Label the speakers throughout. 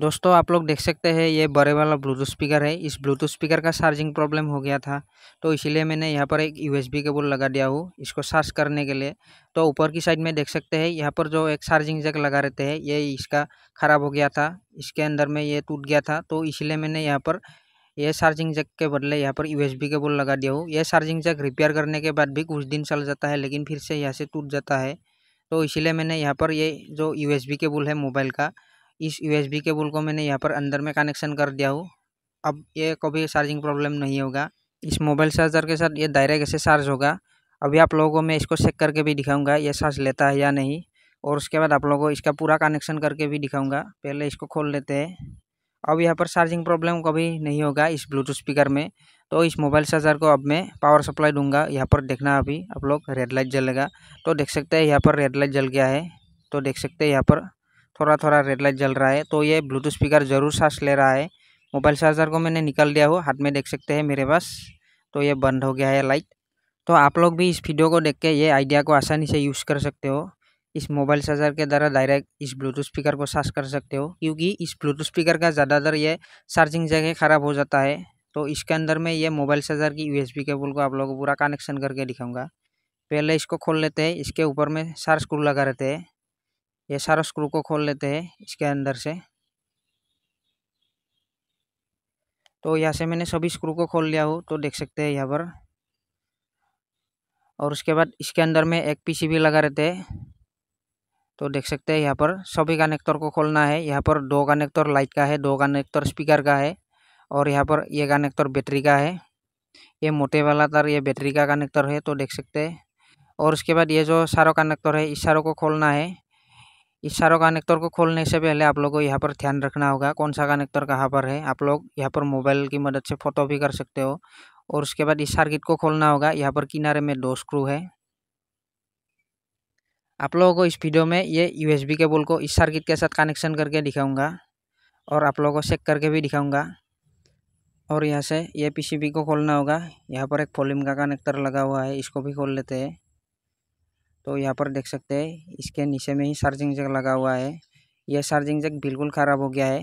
Speaker 1: दोस्तों आप लोग देख सकते हैं ये बड़े वाला ब्लूटूथ स्पीकर है इस ब्लूटूथ स्पीकर का चार्जिंग प्रॉब्लम हो गया था तो इसलिए मैंने यहाँ पर एक यूएसबी केबल लगा दिया हूँ इसको चार्ज करने के लिए तो ऊपर की साइड में देख सकते हैं यहाँ पर जो एक चार्जिंग जैक लगा रहते हैं ये इसका ख़राब हो गया था इसके अंदर में ये टूट गया था तो इसलिए मैंने यहाँ पर यह चार्जिंग जग के बदले यहाँ पर यू केबल लगा दिया हूँ यह चार्जिंग जग रिपेयर करने के बाद भी कुछ दिन चल जाता है लेकिन फिर से यहाँ से टूट जाता है तो इसीलिए मैंने यहाँ पर ये जो यू केबल है मोबाइल का इस यूएसबी केबल को मैंने यहाँ पर अंदर में कनेक्शन कर दिया हूँ अब ये कभी चार्जिंग प्रॉब्लम नहीं होगा इस मोबाइल चार्जर के साथ ये डायरेक्ट ऐसे चार्ज होगा अभी आप लोगों को मैं इसको चेक करके भी दिखाऊंगा ये चार्ज लेता है या नहीं और उसके बाद आप लोगों को इसका पूरा कनेक्शन करके भी दिखाऊंगा पहले इसको खोल लेते हैं अब यहाँ पर चार्जिंग प्रॉब्लम कभी नहीं होगा इस ब्लूटूथ स्पीकर में तो इस मोबाइल चार्जर को अब मैं पावर सप्लाई दूंगा यहाँ पर देखना अभी आप लोग रेड लाइट जलेगा तो देख सकते हैं यहाँ पर रेड लाइट जल गया है तो देख सकते हैं यहाँ पर थोड़ा थोड़ा रेड लाइट जल रहा है तो ये ब्लूटूथ स्पीकर जरूर सांस ले रहा है मोबाइल चार्जर को मैंने निकाल दिया हूँ हाथ में देख सकते हैं मेरे पास तो ये बंद हो गया है लाइट तो आप लोग भी इस वीडियो को देख के ये आइडिया को आसानी से यूज़ कर सकते हो इस मोबाइल चार्जर के द्वारा डायरेक्ट इस ब्लूटूथ स्पीकर को सार्च कर सकते हो क्योंकि इस ब्लूटूथ स्पीकर का ज़्यादातर ये चार्जिंग जगह ख़राब हो जाता है तो इसके अंदर में ये मोबाइल चार्जर की यूएसबी केबल को आप लोगों को पूरा कनेक्शन करके दिखाऊंगा पहले इसको खोल लेते हैं इसके ऊपर में चार्ज स्क्रू लगा रहते हैं ये सारा स्क्रू को खोल लेते हैं इसके अंदर से तो यहाँ से मैंने सभी स्क्रू को खोल लिया हूँ तो देख सकते हैं यहाँ पर और उसके बाद इसके अंदर में एक पीसीबी लगा रहते हैं तो देख सकते हैं यहाँ पर सभी कनेक्टर को खोलना है यहाँ पर दो कनेक्टर लाइट का है दो कनेक्टर स्पीकर का है और यहाँ पर ये कनेक्टर बैटरी का है ये मोटे वाला तार ये बैटरी का कनेक्टर है तो देख सकते हैं और उसके बाद ये जो सारो कनेक्टर है इस सारों को खोलना है इस सारों कनेक्टर को खोलने से पहले आप लोगों को यहाँ पर ध्यान रखना होगा कौन सा कनेक्टर कहाँ पर है आप लोग यहाँ पर मोबाइल की मदद से फ़ोटो भी कर सकते हो और उसके बाद इस सर्किट को खोलना होगा यहाँ पर किनारे में दो स्क्रू है आप लोगों को इस वीडियो में ये यूएसबी केबल को इस सर्किट के साथ कनेक्शन करके दिखाऊंगा और आप लोगों को चेक करके भी दिखाऊंगा और यहाँ से ये पीसीबी को खोलना होगा यहाँ पर एक फोलिम का कनेक्टर लगा हुआ है इसको भी खोल लेते हैं तो यहाँ पर देख सकते हैं इसके नीचे में ही चार्जिंग जग लगा हुआ है यह चार्जिंग जग बिल्कुल ख़राब हो गया है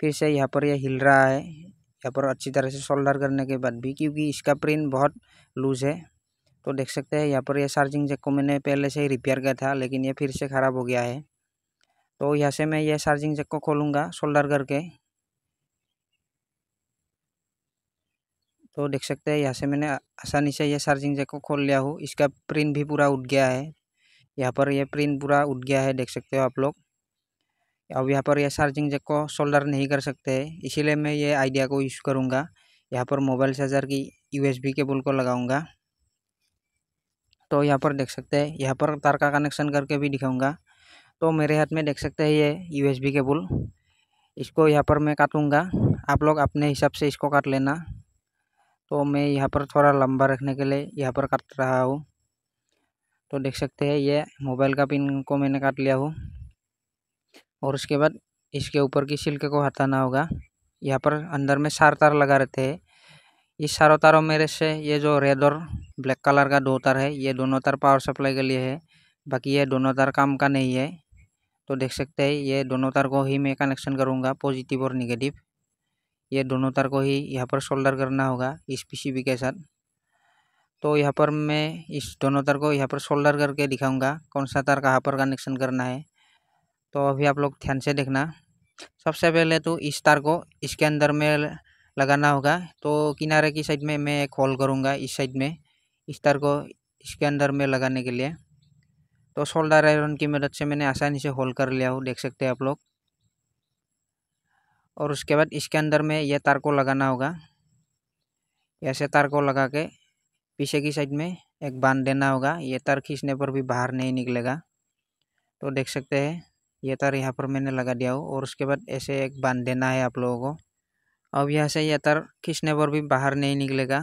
Speaker 1: फिर से यहाँ पर यह हिल रहा है यहाँ पर अच्छी तरह से सोल्डर करने के बाद भी क्योंकि इसका प्रिंट बहुत लूज़ है तो देख सकते हैं यहाँ पर यह चार्जिंग जग को मैंने पहले से ही रिपेयर किया था लेकिन यह फिर से ख़राब हो गया है तो यहाँ से मैं यह चार्जिंग जग को खोलूँगा शोल्डर करके तो देख सकते हैं यहाँ से मैंने आसानी से यह चार्जिंग जैक को खोल लिया हूँ इसका प्रिंट भी पूरा उठ गया है यहाँ पर यह प्रिंट पूरा उठ गया है देख सकते हो आप लोग अब यहाँ पर यह चार्जिंग जैक को सोल्डर नहीं कर सकते है इसीलिए मैं ये आइडिया को यूज़ करूँगा यहाँ पर मोबाइल चार्जर की यूएसबी केबल को लगाऊँगा तो यहाँ पर देख सकते हैं यहाँ पर तार का कनेक्शन करके भी दिखाऊँगा तो मेरे हाथ में देख सकते हैं ये यूएसबी केबल इसको यहाँ पर मैं काटूँगा आप लोग अपने हिसाब से इसको काट लेना तो मैं यहाँ पर थोड़ा लंबा रखने के लिए यहाँ पर काट रहा हूँ तो देख सकते हैं ये मोबाइल का पिन को मैंने काट लिया हूँ और उसके बाद इसके ऊपर की सिल्क को हटाना होगा यहाँ पर अंदर में चार तार लगा रहते हैं इस चारों तारों में से ये जो रेड और ब्लैक कलर का दो तार है ये दोनों तार पावर सप्लाई के लिए है बाकी ये दोनों तार काम का नहीं है तो देख सकते हैं ये दोनों तार को ही मैं कनेक्शन करूँगा पॉजिटिव और निगेटिव ये दोनों तार को ही यहाँ पर सोल्डर करना होगा इस पीसीबी के साथ तो यहाँ पर मैं इस दोनों तार को यहाँ पर सोल्डर करके दिखाऊंगा कौन सा तार कहाँ पर कनेक्शन करना है तो अभी आप लोग ध्यान से देखना सबसे पहले तो इस तार को इसके अंदर में लगाना होगा तो किनारे की साइड में मैं एक होल करूँगा इस साइड में इस तार को इसके अंदर में लगाने के लिए तो सोल्डर आयरन की मदद से मैंने आसानी से होल कर लिया हूँ देख सकते हैं आप लोग और उसके बाद इसके अंदर में यह तार को लगाना होगा ऐसे तार को लगा के पीछे की साइड में एक बांध देना होगा ये तार खींचने पर भी बाहर नहीं निकलेगा तो देख सकते हैं ये तार यहाँ पर मैंने लगा दिया हो और उसके बाद ऐसे एक बांध देना है आप लोगों को अब यहाँ से यह तार खींचने पर भी बाहर नहीं निकलेगा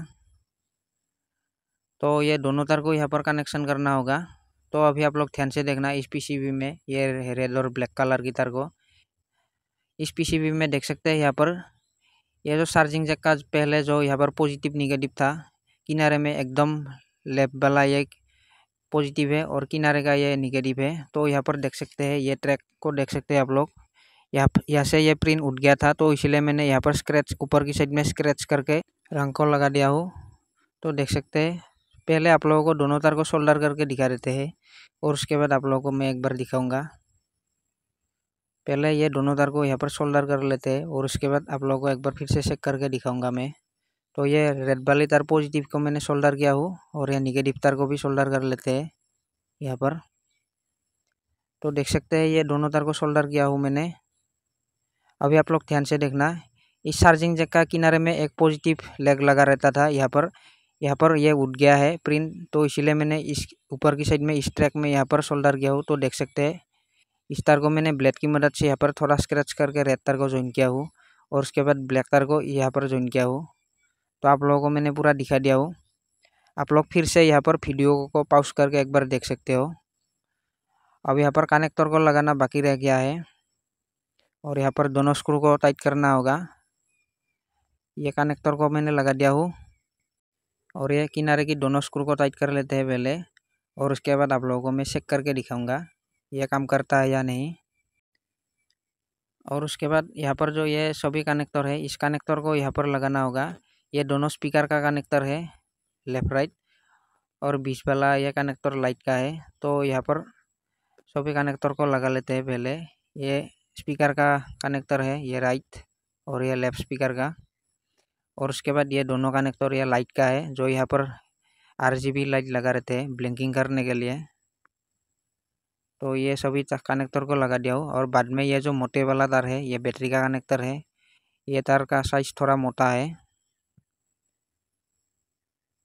Speaker 1: तो ये दोनों तार को यहाँ पर कनेक्शन करना होगा तो अभी आप लोग ध्यान से देखना इस पीसीबी में ये रेड और ब्लैक कलर की तार को इस पीसीबी में देख सकते हैं यहाँ पर यह जो चार्जिंग जैक का पहले जो यहाँ पर पॉजिटिव निगेटिव था किनारे में एकदम लेफ्ट वाला ये पॉजिटिव है और किनारे का ये निगेटिव है तो यहाँ पर देख सकते हैं ये ट्रैक को देख सकते हैं आप लोग यहाँ यहाँ से ये प्रिंट उठ गया था तो इसलिए मैंने यहाँ पर स्क्रैच ऊपर की साइड में स्क्रैच करके रंग को लगा दिया हूँ तो देख सकते हैं पहले आप लोगों को दोनों तार को शोल्डर करके दिखा देते हैं और उसके बाद आप लोगों को मैं एक बार दिखाऊंगा पहले ये दोनों तार को यहाँ पर सोल्डर कर लेते हैं और उसके बाद आप लोगों को एक बार फिर से चेक करके दिखाऊंगा मैं तो ये रेड वाली तार पॉजिटिव को मैंने सोल्डर किया हूँ और ये निगेटिव तार को भी सोल्डर कर लेते हैं यहाँ पर तो देख सकते हैं ये दोनों तार को सोल्डर किया हूँ मैंने अभी आप लोग ध्यान से देखना इस चार्जिंग जैक का किनारे में एक पॉजिटिव लेग लगा रहता था यहाँ पर यहाँ पर यह उठ गया है प्रिंट तो इसीलिए मैंने इस ऊपर की साइड में इस ट्रैक में यहाँ पर सोल्डर किया हूँ तो देख सकते हैं इस तार को मैंने ब्लेड की मदद से यहाँ पर थोड़ा स्क्रैच करके रेड तार को ज्वाइन किया हूँ और उसके बाद ब्लैक तार को यहाँ पर ज्वाइन किया हूँ तो आप लोगों को मैंने पूरा दिखा दिया हूँ आप लोग फिर से यहाँ पर वीडियो को पाउस करके एक बार देख सकते हो अब यहाँ पर कनेक्टर को लगाना बाकी रह गया है और यहाँ पर दोनों स्क्रू को टाइट करना होगा ये कनेक्टर को मैंने लगा दिया हूँ और ये किनारे की दोनों स्क्रू को टाइट कर लेते हैं पहले और उसके बाद आप लोगों को मैं चेक करके दिखाऊंगा यह काम करता है या नहीं और उसके बाद यहाँ पर जो ये सभी कनेक्टर है इस कनेक्टर को यहाँ पर लगाना होगा ये दोनों स्पीकर का कनेक्टर है लेफ्ट राइट और बीच वाला यह कनेक्टर लाइट का है तो यहाँ पर सभी कनेक्टर को लगा लेते हैं पहले ये स्पीकर का कनेक्टर है ये राइट और ये लेफ्ट स्पीकर का और उसके बाद ये दोनों कनेक्टर ये लाइट का है जो यहाँ पर आर लाइट लगा रहते हैं ब्लिंकिंग करने के लिए तो ये सभी कनेक्टर को लगा दिया हो और बाद में ये जो मोटे वाला तार है ये बैटरी का कनेक्टर है ये तार का साइज थोड़ा मोटा है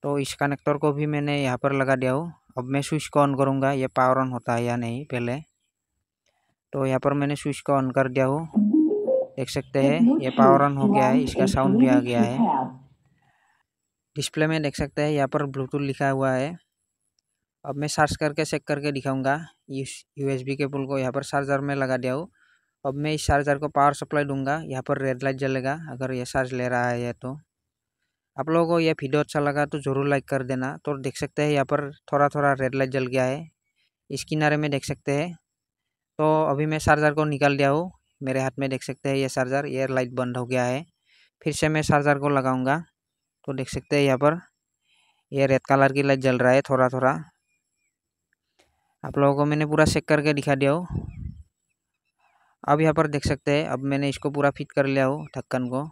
Speaker 1: तो इस कनेक्टर को भी मैंने यहाँ पर लगा दिया हो अब मैं स्विच को ऑन करूँगा ये पावर ऑन होता है या नहीं पहले तो यहाँ पर मैंने स्विच को ऑन कर दिया हो देख सकते हैं ये पावर ऑन हो गया है इसका साउंड भी आ गया है डिस्प्ले में देख सकते हैं यहाँ पर ब्लूटूथ लिखा हुआ है अब मैं सर्च करके चेक करके दिखाऊंगा इस के केबल को यहाँ पर चार्जर में लगा दिया हूँ अब मैं इस चार्जर को पावर सप्लाई दूंगा यहाँ पर रेड लाइट जलेगा अगर ये चार्ज ले रहा है तो आप लोगों को यह वीडियो अच्छा लगा तो ज़रूर लाइक कर देना तो देख सकते हैं यहाँ पर थोड़ा थोड़ा रेड लाइट जल गया है इस किनारे में देख सकते हैं तो अभी मैं चार्जर को निकाल दिया हूँ मेरे हाथ में देख सकते हैं यह चार्जर ये लाइट बंद हो गया है फिर से मैं चार्जर को लगाऊंगा तो देख सकते हैं यहाँ पर यह रेड कलर की लाइट जल रहा है थोड़ा थोड़ा आप लोगों को मैंने पूरा चेक करके दिखा दिया हो अब यहाँ पर देख सकते हैं अब मैंने इसको पूरा फिट कर लिया हो ढक्कन को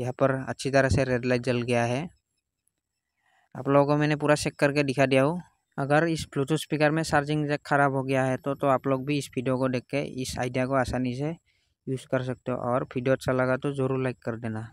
Speaker 1: यहाँ पर अच्छी तरह से रेड लाइट जल गया है आप लोगों को मैंने पूरा चेक करके दिखा दिया हो अगर इस ब्लूटूथ स्पीकर में चार्जिंग जैक खराब हो गया है तो तो आप लोग भी इस वीडियो को देख के इस आइडिया को आसानी से यूज़ कर सकते हो और वीडियो अच्छा लगा तो ज़रूर लाइक कर देना